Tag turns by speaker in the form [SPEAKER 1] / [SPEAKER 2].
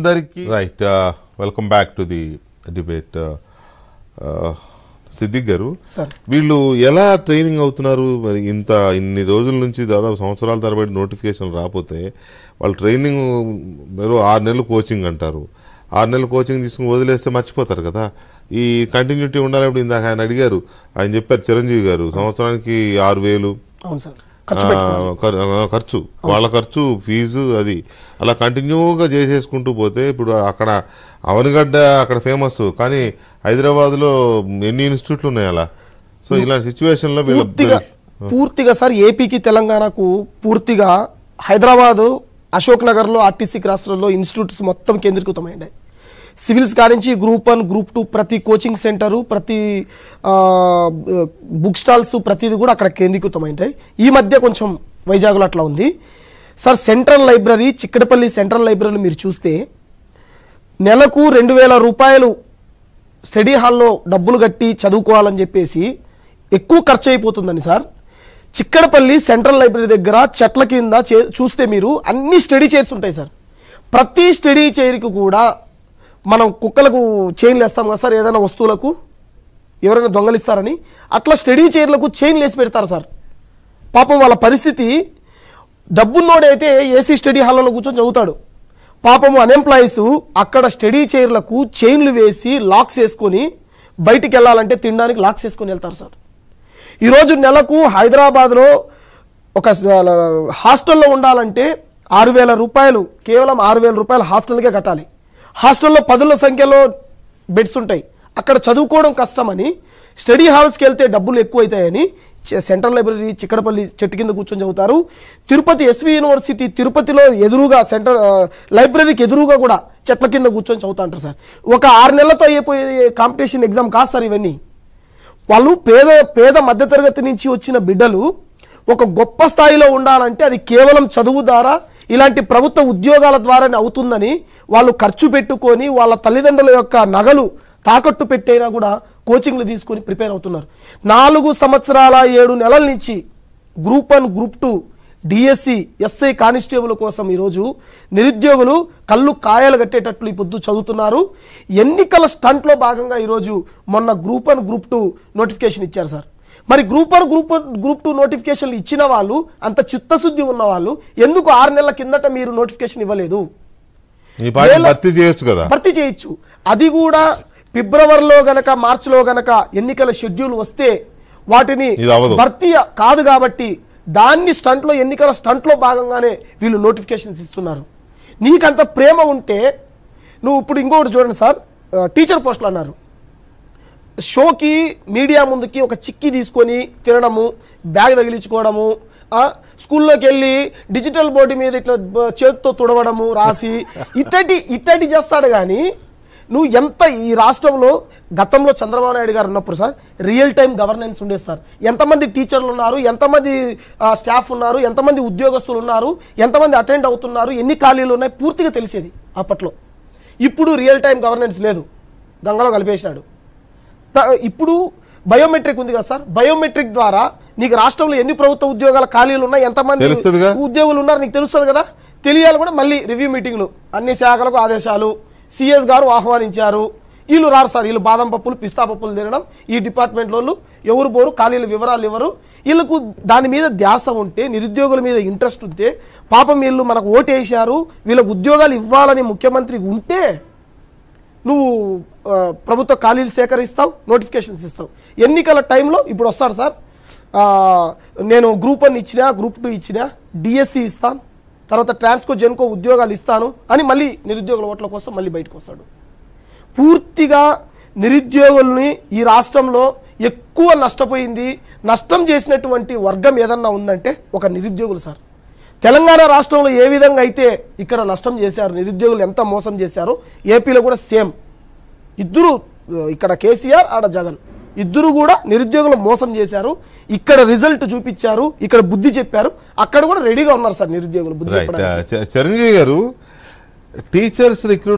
[SPEAKER 1] అందరికీ right welcome back to the debate Siddique garu వీళ్ళు ఎలా ట్రైనింగ్ అవుతున్నారు మరి ఇంత ఇన్ని రోజుల నుంచి దాదాపు సంవత్సరాల తరబడి నోటిఫికేషన్ రాకపోతే వాళ్ళు ట్రైనింగ్ మీరు ఆరు నెలలు కోచింగ్ అంటారు ఆరు నెలలు కోచింగ్ తీసుకుని వదిలేస్తే మర్చిపోతారు కదా ఈ కంటిన్యూటీ ఉండాలి ఇప్పుడు ఇందాక ఆయన అడిగారు ఆయన చెప్పారు చిరంజీవి గారు సంవత్సరానికి ఆరు వేలు అవును సార్ ఖర్చు వాళ్ళ ఖర్చు ఫీజు అది అలా కంటిన్యూగా చేసేసుకుంటూ పోతే ఇప్పుడు అక్కడ అవనగడ్డ అక్కడ ఫేమస్ కానీ హైదరాబాద్లో ఎన్ని ఇన్స్టిట్యూట్లు ఉన్నాయి అలా సో ఇలాంటి సిచ్యువేషన్లో పూర్తిగా
[SPEAKER 2] పూర్తిగా సార్ ఏపీకి తెలంగాణకు పూర్తిగా హైదరాబాదు అశోక్ నగర్లో ఆర్టీసీ రాష్ట్రంలో ఇన్స్టిట్యూట్స్ మొత్తం కేంద్రీకృతమైనాయి సివిల్స్ కానించి గ్రూప్ వన్ గ్రూప్ టూ ప్రతి కోచింగ్ సెంటరు ప్రతి బుక్ స్టాల్స్ ప్రతిది కూడా అక్కడ కేంద్రీకృతమైంటాయి ఈ మధ్య కొంచెం వైజాగ్లో అట్లా ఉంది sir central library Chikkadapally central లైబ్రరీని మీరు చూస్తే నెలకు రెండు వేల రూపాయలు స్టడీ హాల్లో డబ్బులు కట్టి చదువుకోవాలని చెప్పేసి ఎక్కువ ఖర్చు అయిపోతుందని సార్ చిక్కడపల్లి సెంట్రల్ లైబ్రరీ దగ్గర చెట్ల కింద చూస్తే మీరు అన్ని స్టడీ చైర్స్ ఉంటాయి సార్ ప్రతి స్టడీ చైర్కి కూడా మనం కుక్కలకు చైన్లు వేస్తాం కదా సార్ ఏదైనా వస్తువులకు ఎవరైనా దొంగలిస్తారని అట్లా స్టడీ చైర్లకు చైన్లు వేసి పెడతారు సార్ పాపం వాళ్ళ పరిస్థితి డబ్బున్నోడైతే ఏసీ స్టడీ హాల్లో కూర్చొని చదువుతాడు పాపము అన్ఎంప్లాయీస్ అక్కడ స్టడీ చైర్లకు చైన్లు వేసి లాక్స్ వేసుకొని బయటికి వెళ్ళాలంటే తినడానికి లాక్స్ వేసుకొని వెళ్తారు సార్ ఈరోజు నెలకు హైదరాబాద్లో ఒక హాస్టల్లో ఉండాలంటే ఆరు వేల రూపాయలు కేవలం ఆరు వేల రూపాయలు హాస్టల్కే కట్టాలి హాస్టల్లో పదుల సంఖ్యలో బెడ్స్ ఉంటాయి అక్కడ చదువుకోవడం కష్టమని స్టడీ హాల్స్కి వెళ్తే డబ్బులు ఎక్కువైతాయని సెంట్రల్ లైబ్రరీ చిక్కడపల్లి చెట్టు కింద కూర్చొని చదువుతారు తిరుపతి ఎస్వి యూనివర్సిటీ తిరుపతిలో ఎదురుగా సెంటర్ లైబ్రరీకి ఎదురుగా కూడా చెట్ల కింద కూర్చొని చదువుతా అంటారు సార్ ఒక ఆరు నెలలతో అయిపోయే కాంపిటీషన్ ఎగ్జామ్ కాదు సార్ ఇవన్నీ వాళ్ళు పేద పేద మధ్యతరగతి నుంచి వచ్చిన బిడ్డలు ఒక గొప్ప స్థాయిలో ఉండాలంటే అది కేవలం చదువు ద్వారా ఇలాంటి ప్రభుత్వ ఉద్యోగాల ద్వారానే అవుతుందని వాళ్ళు ఖర్చు పెట్టుకొని వాళ్ళ తల్లిదండ్రుల యొక్క నగలు తాకట్టు పెట్టైనా కూడా కోచింగ్లు తీసుకొని ప్రిపేర్ అవుతున్నారు నాలుగు సంవత్సరాల ఏడు నెలల నుంచి group one group two DSC SI constable కోసం ఈరోజు నిరుద్యోగులు కళ్ళు కాయలు కట్టేటట్లు ఈ పొద్దు చదువుతున్నారు ఎన్నికల స్టంట్లో భాగంగా ఈరోజు మొన్న group one group two notification ఇచ్చారు సార్ మరి group one group group two నోటిఫికేషన్లు ఇచ్చిన వాళ్ళు అంత చిత్తశుద్ధి ఉన్న వాళ్ళు ఎందుకు ఆరు నెలల కిందట మీరు నోటిఫికేషన్ ఇవ్వలేదు భర్తీ చేయొచ్చు అది కూడా ఫిబ్రవరిలో గనక మార్చిలో గనక ఎన్నికల షెడ్యూల్ వస్తే వాటిని భర్తీ కాదు కాబట్టి దాన్ని స్టంట్లో ఎన్నికల స్టంట్లో భాగంగానే వీళ్ళు నోటిఫికేషన్స్ ఇస్తున్నారు నీకంత ప్రేమ ఉంటే నువ్వు ఇప్పుడు ఇంకొకటి చూడండి సార్ టీచర్ పోస్టులు అన్నారు షోకి మీడియా ముందుకి ఒక చిక్కి తీసుకొని తినడము బ్యాగ్ తగిలించుకోవడము స్కూల్లోకి వెళ్ళి డిజిటల్ బోర్డు మీద ఇట్లా చేతితో తుడవడము రాసి ఇట్లాంటి ఇట్టటి చేస్తాడు కానీ నువ్వు ఎంత ఈ రాష్ట్రంలో గతంలో చంద్రబాబు నాయుడు గారు ఉన్నప్పుడు సార్ రియల్ టైం గవర్నెన్స్ ఉండేది సార్ ఎంతమంది టీచర్లు ఉన్నారు ఎంతమంది స్టాఫ్ ఉన్నారు ఎంతమంది ఉద్యోగస్తులు ఉన్నారు ఎంతమంది అటెండ్ అవుతున్నారు ఎన్ని ఖాళీలు ఉన్నాయి పూర్తిగా తెలిసేది అప్పట్లో ఇప్పుడు రియల్ టైం గవర్నెన్స్ లేదు గంగలో కలిపేసినాడు ఇప్పుడు బయోమెట్రిక్ ఉంది కదా సార్ బయోమెట్రిక్ ద్వారా నీకు రాష్ట్రంలో ఎన్ని ప్రభుత్వ ఉద్యోగాల ఖాళీలు ఉన్నాయి ఎంతమంది ఉద్యోగులు ఉన్నారు నీకు తెలుస్తుంది కదా తెలియాలి కూడా మళ్ళీ రివ్యూ మీటింగ్లు అన్ని శాఖలకు ఆదేశాలు సిఎస్ గారు ఆహ్వానించారు వీళ్ళు రారు సార్ వీళ్ళు బాదం పప్పులు పిస్తా పప్పులు తినడం ఈ డిపార్ట్మెంట్ ఎవరు పోరు ఖాళీల వివరాలు ఇవ్వరు వీళ్ళకు దాని మీద ధ్యాస ఉంటే నిరుద్యోగుల మీద ఇంట్రెస్ట్ ఉంటే పాపం వీళ్ళు మనకు ఓటేసారు వీళ్ళకు ఉద్యోగాలు ఇవ్వాలని ముఖ్యమంత్రి ఉంటే నువ్వు ప్రభుత్వ ఖాళీలు సేకరిస్తావు నోటిఫికేషన్స్ ఇస్తావు ఎన్నికల టైంలో ఇప్పుడు వస్తారు సార్ నేను గ్రూప్ వన్ ఇచ్చినా గ్రూప్ టూ ఇచ్చినా డిఎస్సి ఇస్తాను తర్వాత ట్రాన్స్కో జెన్కో ఉద్యోగాలు ఇస్తాను అని మళ్ళీ నిరుద్యోగుల ఓట్ల కోసం మళ్ళీ బయటకు వస్తాడు పూర్తిగా నిరుద్యోగుల్ని ఈ రాష్ట్రంలో ఎక్కువ నష్టపోయింది నష్టం చేసినటువంటి వర్గం ఏదన్నా ఉందంటే ఒక నిరుద్యోగులు సార్ తెలంగాణ రాష్ట్రంలో ఏ విధంగా అయితే ఇక్కడ నష్టం చేశారు నిరుద్యోగులు ఎంత మోసం చేశారో ఏపీలో కూడా సేమ్ ఇద్దరు ఇక్కడ కేసీఆర్ ఆడ జగన్ ఇద్దరు కూడా నిరుద్యోగులు మోసం చేశారు ఇక్కడ రిజల్ట్ చూపించారు ఇక్కడ బుద్ధి చెప్పారు అక్కడ కూడా రెడీగా ఉన్నారు సార్ నిరుద్యోగులు బుద్ధి
[SPEAKER 1] చిరంజీవి గారు
[SPEAKER 2] టీచర్స్ రిక్రూట్